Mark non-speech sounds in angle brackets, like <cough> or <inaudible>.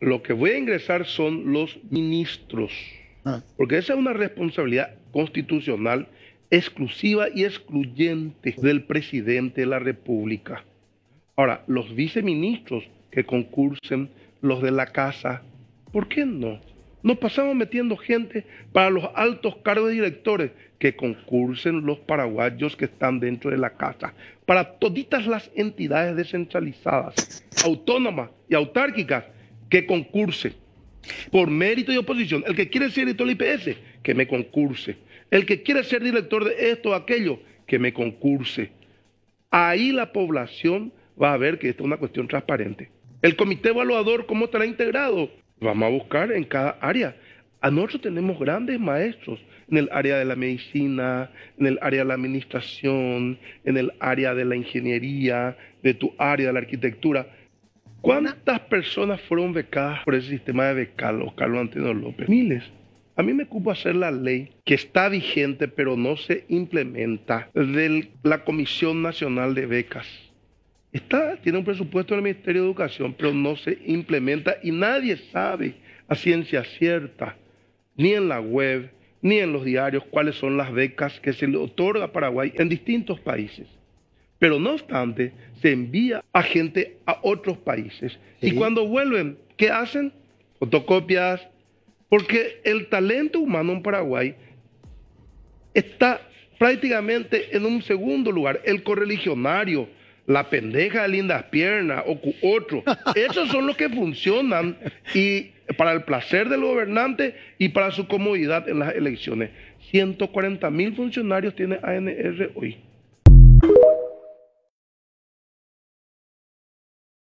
lo que voy a ingresar son los ministros, ah. porque esa es una responsabilidad constitucional exclusiva y excluyente del presidente de la República. Ahora, los viceministros que concursen, los de la casa, ¿por qué no? Nos pasamos metiendo gente para los altos cargos de directores que concursen los paraguayos que están dentro de la casa, para todas las entidades descentralizadas, autónomas y autárquicas que concurse. Por mérito y oposición. El que quiere ser director del IPS, que me concurse. El que quiere ser director de esto o aquello, que me concurse. Ahí la población va a ver que esta es una cuestión transparente. El comité evaluador, ¿cómo estará integrado? Vamos a buscar en cada área. A ah, nosotros tenemos grandes maestros en el área de la medicina, en el área de la administración, en el área de la ingeniería, de tu área de la arquitectura. ¿Cuántas personas fueron becadas por ese sistema de becados, Carlos Antonio López? Miles. A mí me ocupa hacer la ley que está vigente pero no se implementa de la Comisión Nacional de Becas. Está, tiene un presupuesto del Ministerio de Educación, pero no se implementa y nadie sabe a ciencia cierta, ni en la web, ni en los diarios, cuáles son las becas que se le otorga a Paraguay en distintos países. Pero no obstante, se envía a gente a otros países. Y cuando vuelven, ¿qué hacen? Fotocopias. Porque el talento humano en Paraguay está prácticamente en un segundo lugar. El correligionario, la pendeja de lindas piernas o otro. <laughs> Esos son los que funcionan y para el placer del gobernante y para su comodidad en las elecciones. 140 mil funcionarios tiene ANR hoy.